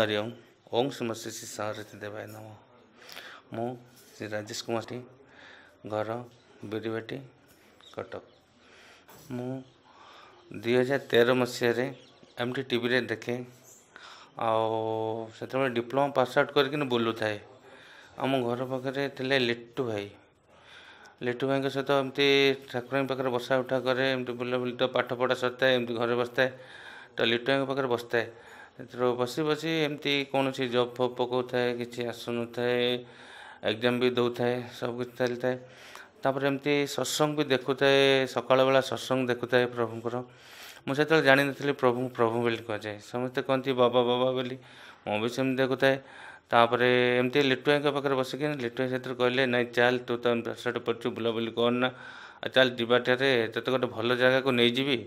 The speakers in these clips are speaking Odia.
हरिओं ओम श्रीमश्री सरस्वती देवाय नम मु श्री राजेश कुमार टी घर बीरवाटी कटक मु हजार तेर मसीह एम टी टी देखे आते डिप्लोमा पास आउट कर बुलू थाए आम घर पाखे थे लिट्टू भाई लिट्टू भाई सहित एमती ठाकुर पाखे बसा उठा कैम बुलाबूली तो पाठपढ़ा पढ़ा सरता है घर बसता है तो लिट्टू भाई पाखे बसता है ଏଥିରୁ ବସି ବସି ଏମିତି କୌଣସି ଜବ୍ ଫବ୍ ପକାଉଥାଏ କିଛି ଆସୁନଥାଏ ଏକ୍ଜାମ୍ ବି ଦେଉଥାଏ ସବୁକିଛି ଚାଲିଥାଏ ତା'ପରେ ଏମିତି ସତ୍ସଙ୍ଗ ବି ଦେଖୁଥାଏ ସକାଳ ବେଳା ସତ୍ସଙ୍ଗ ଦେଖୁଥାଏ ପ୍ରଭୁଙ୍କର ମୁଁ ସେତେବେଳେ ଜାଣିନଥିଲି ପ୍ରଭୁ ପ୍ରଭୁ ବୋଲି କୁହାଯାଏ ସମସ୍ତେ କହନ୍ତି ବାବା ବାବା ବୋଲି ମୁଁ ବି ସେମିତି ଦେଖୁଥାଏ ତାପରେ ଏମିତି ଲିଟୁଆଙ୍କ ପାଖରେ ବସିକି ଲିଟୁଆ ସେଥିରେ କହିଲେ ନାଇଁ ଚାଲ ତୁ ତ ସେଠି ପଡ଼ିଛୁ ବୁଲାବୁଲି କରନା ଆଉ ଚାଲ ଯିବାଠାରେ ତୋତେ ଗୋଟେ ଭଲ ଜାଗାକୁ ନେଇଯିବି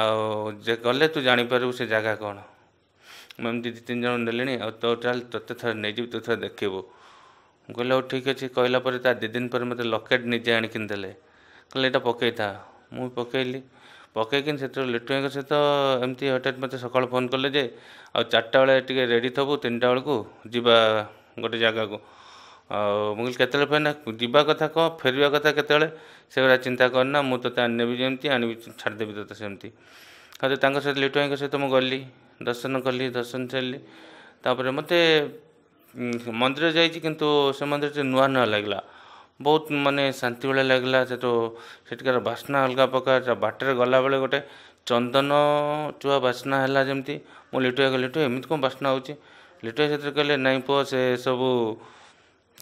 ଆଉ ଯେ ଗଲେ ତୁ ଜାଣିପାରିବୁ ସେ ଜାଗା କ'ଣ ମୁଁ ଏମିତି ଦୁଇ ତିନି ଜଣ ନେଲିଣି ଆଉ ତୋ ତାହେଲେ ତୋତେ ଥରେ ନେଇଯିବୁ ତୁ ଥରେ ଦେଖିବୁ ମୁଁ କହିଲି ହଉ ଠିକ୍ ଅଛି କହିଲା ପରେ ତା ଦୁଇ ଦିନ ପରେ ମୋତେ ଲକେଟ୍ ନିଜେ ଆଣିକି ଦେଲେ କହିଲେ ଏଇଟା ପକେଇଥା ମୁଁ ପକେଇଲି ପକେଇକି ସେଥିରୁ ଲିଟୁ ଭାଇଙ୍କ ସହିତ ଏମିତି ହଠାତ୍ ମୋତେ ସକାଳୁ ଫୋନ୍ କଲେ ଯେ ଆଉ ଚାରିଟା ବେଳେ ଟିକେ ରେଡ଼ି ଥବୁ ତିନିଟା ବେଳକୁ ଯିବା ଗୋଟେ ଜାଗାକୁ ଆଉ ମୁଁ କହିଲି କେତେବେଳେ ଫେରିନା ଯିବା କଥା କ'ଣ ଫେରିବା କଥା କେତେବେଳେ ସେଗୁଡ଼ା ଚିନ୍ତା କରନା ମୁଁ ତୋତେ ଆଣିନେବି ଯେମିତି ଆଣିବି ଛାଡ଼ିଦେବି ତୋତେ ସେମିତି ହଁ ତାଙ୍କ ସହିତ ଲିଟୁ ସହିତ ମୁଁ ଗଲି ଦର୍ଶନ କଲି ଦର୍ଶନ କଲି ତାପରେ ମୋତେ ମନ୍ଦିର ଯାଇଛି କିନ୍ତୁ ସେ ମନ୍ଦିରଟି ନୂଆ ନୂଆ ଲାଗିଲା ବହୁତ ମାନେ ଶାନ୍ତି ଭଳିଆ ଲାଗିଲା ସେଠୁ ସେଠିକାର ବାସ୍ନା ଅଲଗା ପ୍ରକାର ବାଟରେ ଗଲାବେଳେ ଗୋଟେ ଚନ୍ଦନ ଚୁଆ ବାସ୍ନା ହେଲା ଯେମିତି ମୁଁ ଲିଟୁଆ କହିଲି ଲିଟୁ ଏମିତି କ'ଣ ବାସ୍ନା ହେଉଛି ଲିଟୁଆ ସେଥିରେ କହିଲେ ନାଇଁ ପୁଅ ସେ ସବୁ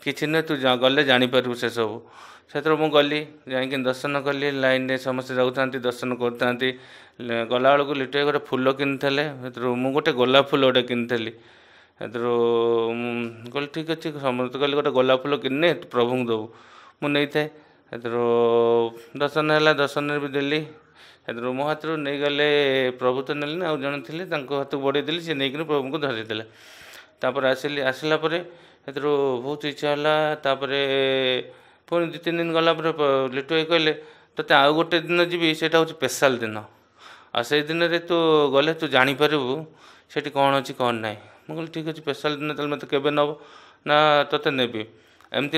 କିଛି ନୁହେଁ ତୁ ଗଲେ ଜାଣିପାରିବୁ ସେସବୁ ସେଥିରେ ମୁଁ ଗଲି ଯାଇକି ଦର୍ଶନ କଲି ଲାଇନ୍ରେ ସମସ୍ତେ ଯାଉଥାନ୍ତି ଦର୍ଶନ କରୁଥାନ୍ତି ଗଲାବେଳକୁ ଲିଟେଇ ଗୋଟେ ଫୁଲ କିଣିଥିଲେ ସେଥିରୁ ମୁଁ ଗୋଟେ ଗୋଲାପ ଫୁଲ ଗୋଟେ କିଣିଥିଲି ସେଥିରୁ ମୁଁ କହିଲି ଠିକ୍ ଅଛି ସମସ୍ତେ କହିଲି ଗୋଟେ ଗୋଲାପ ଫୁଲ କିଣିନେ ପ୍ରଭୁଙ୍କୁ ଦେବୁ ମୁଁ ନେଇଥାଏ ସେଥିରୁ ଦର୍ଶନ ହେଲା ଦର୍ଶନରେ ବି ଦେଲି ସେଥିରୁ ମୋ ହାତରୁ ନେଇଗଲେ ପ୍ରଭୁ ତ ନେଲି ନା ଆଉ ଜଣେ ଥିଲେ ତାଙ୍କ ହାତକୁ ବଢ଼େଇ ଦେଲି ସେ ନେଇକିନି ପ୍ରଭୁଙ୍କୁ ଧରିଦେଲେ ତାପରେ ଆସିଲି ଆସିଲା ପରେ ସେଥିରୁ ବହୁତ ଇଚ୍ଛା ହେଲା ତା'ପରେ ପୁଣି ଦୁଇ ତିନି ଦିନ ଗଲା ପରେ ଲିଟୁ ଭାଇ କହିଲେ ତୋତେ ଆଉ ଗୋଟେ ଦିନ ଯିବି ସେଇଟା ହେଉଛି ସ୍ପେଶାଲ୍ ଦିନ ଆଉ ସେଇ ଦିନରେ ତୁ ଗଲେ ତୁ ଜାଣିପାରିବୁ ସେଠି କ'ଣ ଅଛି କ'ଣ ନାହିଁ ମୁଁ କହିଲି ଠିକ୍ ଅଛି ସ୍ପେଶାଲ୍ ଦିନ ତାହେଲେ ମୋତେ କେବେ ନେବ ନା ତୋତେ ନେବି ଏମିତି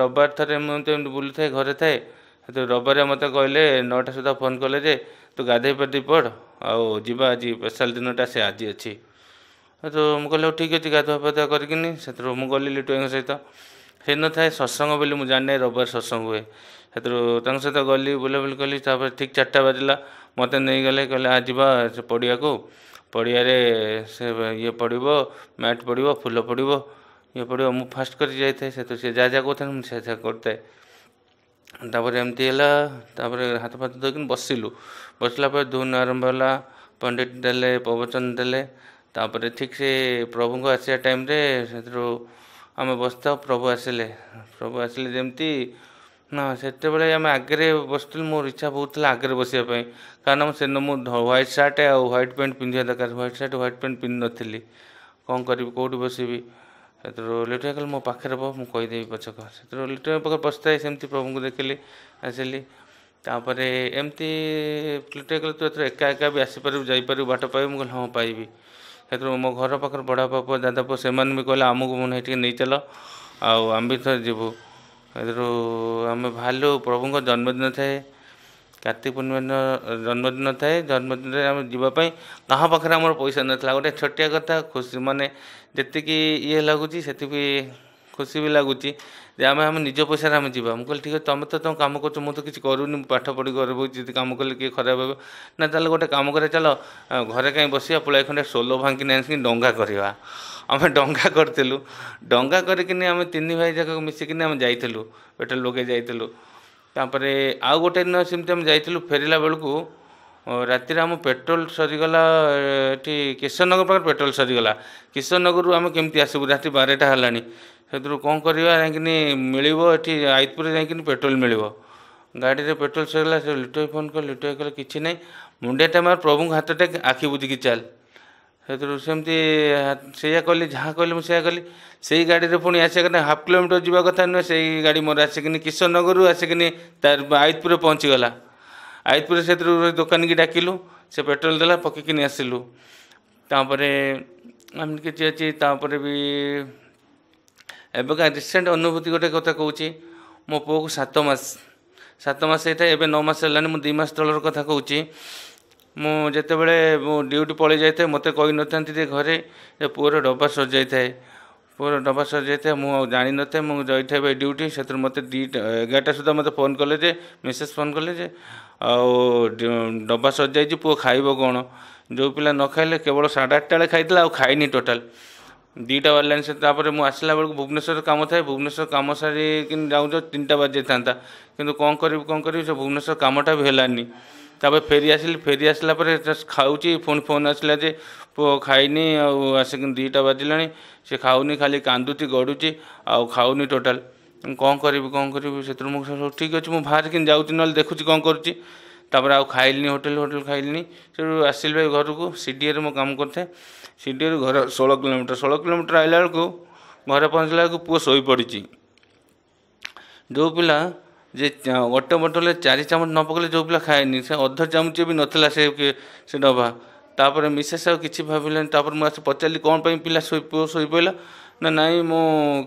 ରବିବାର ଥରେ ମୁଁ ଏମିତି ଏମିତି ବୁଲିଥାଏ ଘରେ ଥାଏ ସେଥିରୁ ରବିବାର ମୋତେ କହିଲେ ନଅଟା ସୁଦ୍ଧା ଫୋନ୍ କଲେ ଯେ ତୁ ଗାଧୋଇ ପାଧୋଇ ପଡ଼ ଆଉ ଯିବା ଆଜି ସ୍ପେଶାଲ୍ ଦିନଟା ସେ ଆଜି ଅଛି ତୁ ମୁଁ କହିଲି ହଉ ଠିକ୍ ଅଛି ଗାଧୁଆ ପାଧୁଆ କରିକିନି ସେଥିରୁ ମୁଁ ଗଲି ଲିଟୁ ସହିତ ହେଇନଥାଏ ସତ୍ସଙ୍ଗ ବୋଲି ମୁଁ ଜାଣିନି ରବିବାର ସତ୍ସଙ୍ଗ ହୁଏ ସେଥିରୁ ତାଙ୍କ ସହିତ ଗଲି ବୁଲାବୁଲି କଲି ତା'ପରେ ଠିକ୍ ଚାରିଟା ବାଜିଲା ମୋତେ ନେଇଗଲେ କହିଲେ ଆ ଯିବା ସେ ପଡ଼ିଆକୁ ପଡ଼ିଆରେ ସେ ଇଏ ପଡ଼ିବ ମ୍ୟାଟ୍ ପଡ଼ିବ ଫୁଲ ପଡ଼ିବ ଇଏ ପଡ଼ିବ ମୁଁ ଫାଷ୍ଟ କରି ଯାଇଥାଏ ସେଥିରୁ ସେ ଯାହା ଯାହା କହୁଥାଏ ମୁଁ ସେ ଯାହା କରିଥାଏ ତା'ପରେ ଏମିତି ହେଲା ତା'ପରେ ହାତ ଫାତ ଧୋଇକି ବସିଲୁ ବସିଲା ପରେ ଧୁନ ଆରମ୍ଭ ହେଲା ପଣ୍ଡିତ ଦେଲେ ପ୍ରବଚନ ଦେଲେ ତାପରେ ଠିକ୍ ସେ ପ୍ରଭୁଙ୍କ ଆସିବା ଟାଇମ୍ରେ ସେଥିରୁ ଆମେ ବସିଥାଉ ପ୍ରଭୁ ଆସିଲେ ପ୍ରଭୁ ଆସିଲେ ଯେମିତି ନା ସେତେବେଳେ ଆମେ ଆଗରେ ବସିଥିଲୁ ମୋର ଇଚ୍ଛା ବହୁତ ଥିଲା ଆଗରେ ବସିବା ପାଇଁ କାରଣ ମୁଁ ସେଦିନ ମୁଁ ହ୍ୱାଇଟ୍ ସାର୍ଟ ଆଉ ହ୍ୱାଇଟ୍ ପ୍ୟାଣ୍ଟ ପିନ୍ଧିବା ଦରକାର ହ୍ୱାଇଟ୍ ସାର୍ଟ ହ୍ୱାଇଟ୍ ପ୍ୟାଣ୍ଟ ପିନ୍ଧିନଥିଲି କ'ଣ କରିବି କେଉଁଠି ବସିବି ସେଥିରୁ ଲିଟୁଆ କହିଲେ ମୋ ପାଖରେ ବ ମୁଁ କହିଦେବି ପଛକ ସେଥିରୁ ଲିଟୁଆ ପାଖରେ ବସିଥାଏ ସେମିତି ପ୍ରଭୁଙ୍କୁ ଦେଖିଲି ଆସିଲି ତାପରେ ଏମିତି ଲିଟୁଆ କହିଲେ ତୁ ଏଥର ଏକା ଏକା ବି ଆସିପାରିବୁ ଯାଇପାରିବୁ ବାଟ ପାଇବୁ ମୁଁ କହିଲି ହଁ ପାଇବି ସେଥିରୁ ମୋ ଘର ପାଖରେ ବଡ଼ବାପା ପୁଅ ଦାଦା ପୁଅ ସେମାନେ ବି କହିଲେ ଆମକୁ ମୁଁ ମୁନି ଟିକେ ନେଇଚାଲ ଆଉ ଆମେ ବି ଥରେ ଯିବୁ ସେଥିରୁ ଆମେ ବାହାରିଲୁ ପ୍ରଭୁଙ୍କ ଜନ୍ମଦିନ ଥାଏ କାର୍ତ୍ତିକ ପୂର୍ଣ୍ଣିମା ଦିନ ଜନ୍ମଦିନ ଥାଏ ଜନ୍ମଦିନରେ ଆମେ ଯିବା ପାଇଁ କାହା ପାଖରେ ଆମର ପଇସା ନଥିଲା ଗୋଟେ ଛୋଟିଆ କଥା ଖୁସି ମାନେ ଯେତିକି ଇଏ ଲାଗୁଛି ସେତିକି ଖୁସି ବି ଲାଗୁଛି ଯେ ଆମେ ଆମ ନିଜ ପଇସାରେ ଆମେ ଯିବା ମୁଁ କହିଲି ଠିକ୍ ଅଛି ତୁମେ ତ ତୁମ କାମ କରୁଛ ମୁଁ ତ କିଛି କରୁନି ମୁଁ ପାଠ ପଢ଼ି ଘରେ ବହୁ ଯଦି କାମ କଲେ କିଏ ଖରାପ ହେବ ନା ତାହେଲେ ଗୋଟେ କାମ କରେ ଚାଲ ଘରେ କାହିଁ ବସିବା ପୁଳାଇ ଖଣ୍ଡେ ସୋଲୋ ଭାଙ୍ଗି ନାଇଁ ଆସିକି ଡଙ୍ଗା କରିବା ଆମେ ଡଙ୍ଗା କରିଥିଲୁ ଡଙ୍ଗା କରିକିନି ଆମେ ତିନି ଭାଇ ଜାଗାକୁ ମିଶିକିନି ଆମେ ଯାଇଥିଲୁ ପେଟ୍ରୋଲ ଲଗେଇ ଯାଇଥିଲୁ ତାପରେ ଆଉ ଗୋଟେ ଦିନ ସେମିତି ଆମେ ଯାଇଥିଲୁ ଫେରିଲା ବେଳକୁ ରାତିରେ ଆମ ପେଟ୍ରୋଲ ସରିଗଲା ଏଠି କିଶୋରନଗର ପାଖରେ ପେଟ୍ରୋଲ ସରିଗଲା କିଶୋରନଗରରୁ ଆମେ କେମିତି ଆସିବୁ ରାତି ବାରଟା ହେଲାଣି से कौन करवा जा मिल आईतपुर जा पेट्रोल मिल गाड़ी में पेट्रोल सरला से लिटो फोन कल लिटो कल कि नहीं मुंडेटा मार प्रभु हाथ टे आखि बुझिक चल से सेमती कल जहाँ कहली मुझे कली से गाड़ी में पुणी आसिक हाफ किलोमीटर जावा कथा नुह से गाड़ी मोर आसिकी किशोरनगर आसिकी तार आईतपुर पहुँचीगला आईतपुर से दोकानी की डाकिलु से पेट्रोल दे पकईकिन आसलुतापर एम कि भी ଏବେକା ରିସେଣ୍ଟ ଅନୁଭୂତି ଗୋଟେ କଥା କହୁଛି ମୋ ପୁଅକୁ ସାତ ମାସ ସାତ ମାସ ହେଇଥାଏ ଏବେ ନଅ ମାସ ହେଲାଣି ମୁଁ ଦୁଇ ମାସ ତଳର କଥା କହୁଛି ମୁଁ ଯେତେବେଳେ ମୁଁ ଡ୍ୟୁଟି ପଳେଇ ଯାଇଥାଏ ମୋତେ କହିନଥାନ୍ତି ଯେ ଘରେ ଯେ ପୁଅର ଡବା ସରିଯାଇଥାଏ ପୁଅର ଡବା ସଜାଇଥାଏ ମୁଁ ଆଉ ଜାଣିନଥାଏ ମୁଁ ଯାଇଥାଏ ଭାଇ ଡ୍ୟୁଟି ସେଥିରୁ ମୋତେ ଦୁଇଟା ଏଗାରଟା ସୁଦ୍ଧା ମୋତେ ଫୋନ୍ କଲେ ଯେ ମେସେଜ୍ ଫୋନ୍ କଲେ ଯେ ଆଉ ଡବା ସରିଯାଇଛି ପୁଅ ଖାଇବ କ'ଣ ଯେଉଁ ପିଲା ନ ଖାଇଲେ କେବଳ ସାଢ଼େ ଆଠଟା ବେଳେ ଖାଇଥିଲା ଆଉ ଖାଇନି ଟୋଟାଲ୍ ଦୁଇଟା ବାଜିଲାଣି ସେ ତା'ପରେ ମୁଁ ଆସିଲା ବେଳକୁ ଭୁବନେଶ୍ୱର କାମ ଥାଏ ଭୁବନେଶ୍ୱର କାମ ସାରିକି ଯାଉଛ ତିନିଟା ବାଜିଯାଇଥାନ୍ତା କିନ୍ତୁ କ'ଣ କରିବି କ'ଣ କରିବି ସେ ଭୁବନେଶ୍ୱର କାମଟା ବି ହେଲାନି ତା'ପରେ ଫେରି ଆସିଲି ଫେରି ଆସିଲା ପରେ ଖାଉଛି ପୁଣି ଫୋନ୍ ଆସିଲା ଯେ ପୁଅ ଖାଇନି ଆଉ ଆସିକି ଦୁଇଟା ବାଜିଲାଣି ସେ ଖାଉନି ଖାଲି କାନ୍ଦୁଛି ଗଡ଼ୁଛି ଆଉ ଖାଉନି ଟୋଟାଲ୍ କ'ଣ କରିବି କ'ଣ କରିବି ସେଥିରୁ ମୁଁ ସବୁ ଠିକ୍ ଅଛି ମୁଁ ବାହାରିକିନି ଯାଉଛି ନହେଲେ ଦେଖୁଛି କ'ଣ କରୁଛି ତା'ପରେ ଆଉ ଖାଇଲିନି ହୋଟେଲ୍ ହୋଟେଲ୍ ଖାଇଲିନି ସେଠୁ ଆସିଲି ଭାଇ ଘରକୁ ସିଡ଼ିଏରେ ମୁଁ କାମ କରିଥାଏ ସିଡ଼ିରୁ ଘର ଷୋହଳ କିଲୋମିଟର ଷୋହଳ କିଲୋମିଟର ଆସିଲା ବେଳକୁ ଘରେ ପହଞ୍ଚିଲା ବେଳକୁ ପୁଅ ଶୋଇପଡ଼ିଛି ଯେଉଁ ପିଲା ଯେ ଗୋଟେ ବୋଟଲରେ ଚାରି ଚାମଚ ନ ପକେଇଲେ ଯେଉଁ ପିଲା ଖାଏନି ସେ ଅଧ ଚାମଚ ବି ନଥିଲା ସେ ସେ ଡବା ତାପରେ ମିସେସ୍ ଆଉ କିଛି ଭାବିଲେନି ତାପରେ ମୁଁ ଆସି ପଚାରିଲି କ'ଣ ପାଇଁ ପିଲା ଶୋଇ ପୁଅ ଶୋଇପଡ଼ିଲା ନା ନାଇଁ ମୁଁ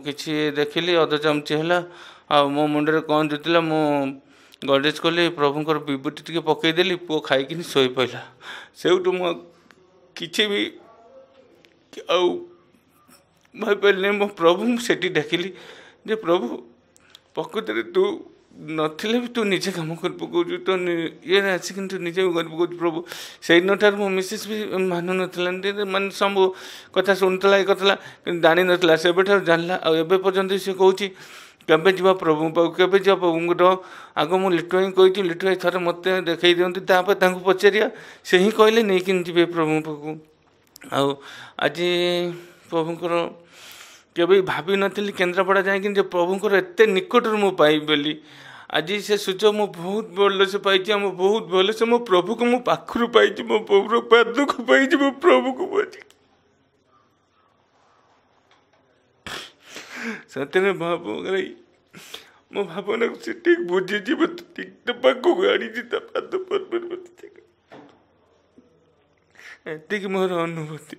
କିଛି ଦେଖିଲି ଅଧ ଚାମୁଚି ହେଲା ଆଉ ମୋ ମୁଣ୍ଡରେ କ'ଣ ଜୁତିଲା ମୁଁ ଗଡ଼େଜ କଲି ପ୍ରଭୁଙ୍କର ବିଭୂତି ଟିକେ ପକାଇଦେଲି ପୁଅ ଖାଇକିନି ଶୋଇପଡ଼ିଲା ସେଇଠୁ ମୁଁ କିଛି ବି ଆଉ ଭାବିପାରିଲି ମୋ ପ୍ରଭୁ ମୁଁ ସେଠି ଡାକିଲି ଯେ ପ୍ରଭୁ ପ୍ରକୃତରେ ତୁ ନଥିଲେ ବି ତୁ ନିଜେ କାମ କରି ପକାଉଛୁ ତ ଇଏରେ ଆସିକି ତୁ ନିଜେ ବି ପକାଉଛୁ ପ୍ରଭୁ ସେଇ ଦିନଠାରୁ ମୋ ମିସେସ୍ ବି ମାନୁନଥିଲା ମାନେ ସବୁ କଥା ଶୁଣୁଥିଲା ଏ କଥା କିନ୍ତୁ ଜାଣିନଥିଲା ସେବେଠାରୁ ଜାଣିଲା ଆଉ ଏବେ ପର୍ଯ୍ୟନ୍ତ ସେ କହୁଛି କେବେ ଯିବା ପ୍ରଭୁଙ୍କ ପାଖକୁ କେବେ ଯିବା ପ୍ରଭୁଙ୍କୁ ଡ ଆଗ ମୁଁ ଲିଟୁ ଭାଇ କହିଛି ଲିଟୁ ଭାଇ ଥରେ ମୋତେ ଦେଖାଇ ଦିଅନ୍ତି ତାପରେ ତାଙ୍କୁ ପଚାରିବା ସେ ହିଁ କହିଲେ ନେଇକି ଯିବେ ପ୍ରଭୁଙ୍କ ପାଖକୁ ଆଉ ଆଜି ପ୍ରଭୁଙ୍କର କେବେ ଭାବିନଥିଲି କେନ୍ଦ୍ରାପଡ଼ା ଯାଇକି ଯେ ପ୍ରଭୁଙ୍କର ଏତେ ନିକଟରୁ ମୁଁ ପାଇବି ବୋଲି ଆଜି ସେ ସୁଯୋଗ ମୁଁ ବହୁତ ଭଲସେ ପାଇଛି ଆଉ ମୁଁ ବହୁତ ଭଲସେ ମୋ ପ୍ରଭୁକୁ ମୁଁ ପାଖରୁ ପାଇଛି ମୋ ପ୍ରଭୁର ପାଦକୁ ପାଇଛି ମୋ ପ୍ରଭୁକୁ ପାଇଛି ସେଥିରେ ଭାବରେ ମୋ ଭାବନାକୁ ସେ ଠିକ୍ ବୁଝିଛି ମୋତେ ଠିକ୍ ତା ପାଖକୁ ଆଣିଛି ତା ପାଦ ପର୍ବରେ ମୋତେ ଠିକ୍ ଏତିକି ମୋର ଅନୁଭୂତି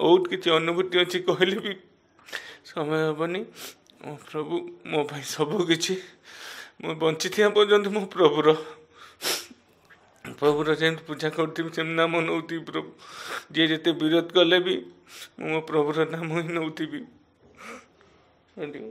ବହୁତ କିଛି ଅନୁଭୂତି ଅଛି କହିଲେ ବି ସମୟ ହେବନି ମୋ ପ୍ରଭୁ ମୋ ପାଇଁ ସବୁ କିଛି ମୁଁ ବଞ୍ଚିଥିବା ପର୍ଯ୍ୟନ୍ତ ମୋ ପ୍ରଭୁର ପ୍ରଭୁର ଯେମିତି ପୂଜା କରୁଥିବି ସେମିତି ନାମ ନେଉଥିବି ପ୍ରଭୁ ଯିଏ ଯେତେ ବିରୋଧ କଲେ ବି ମୁଁ ମୋ ପ୍ରଭୁର ନାମ ହିଁ ନେଉଥିବି ଏଠି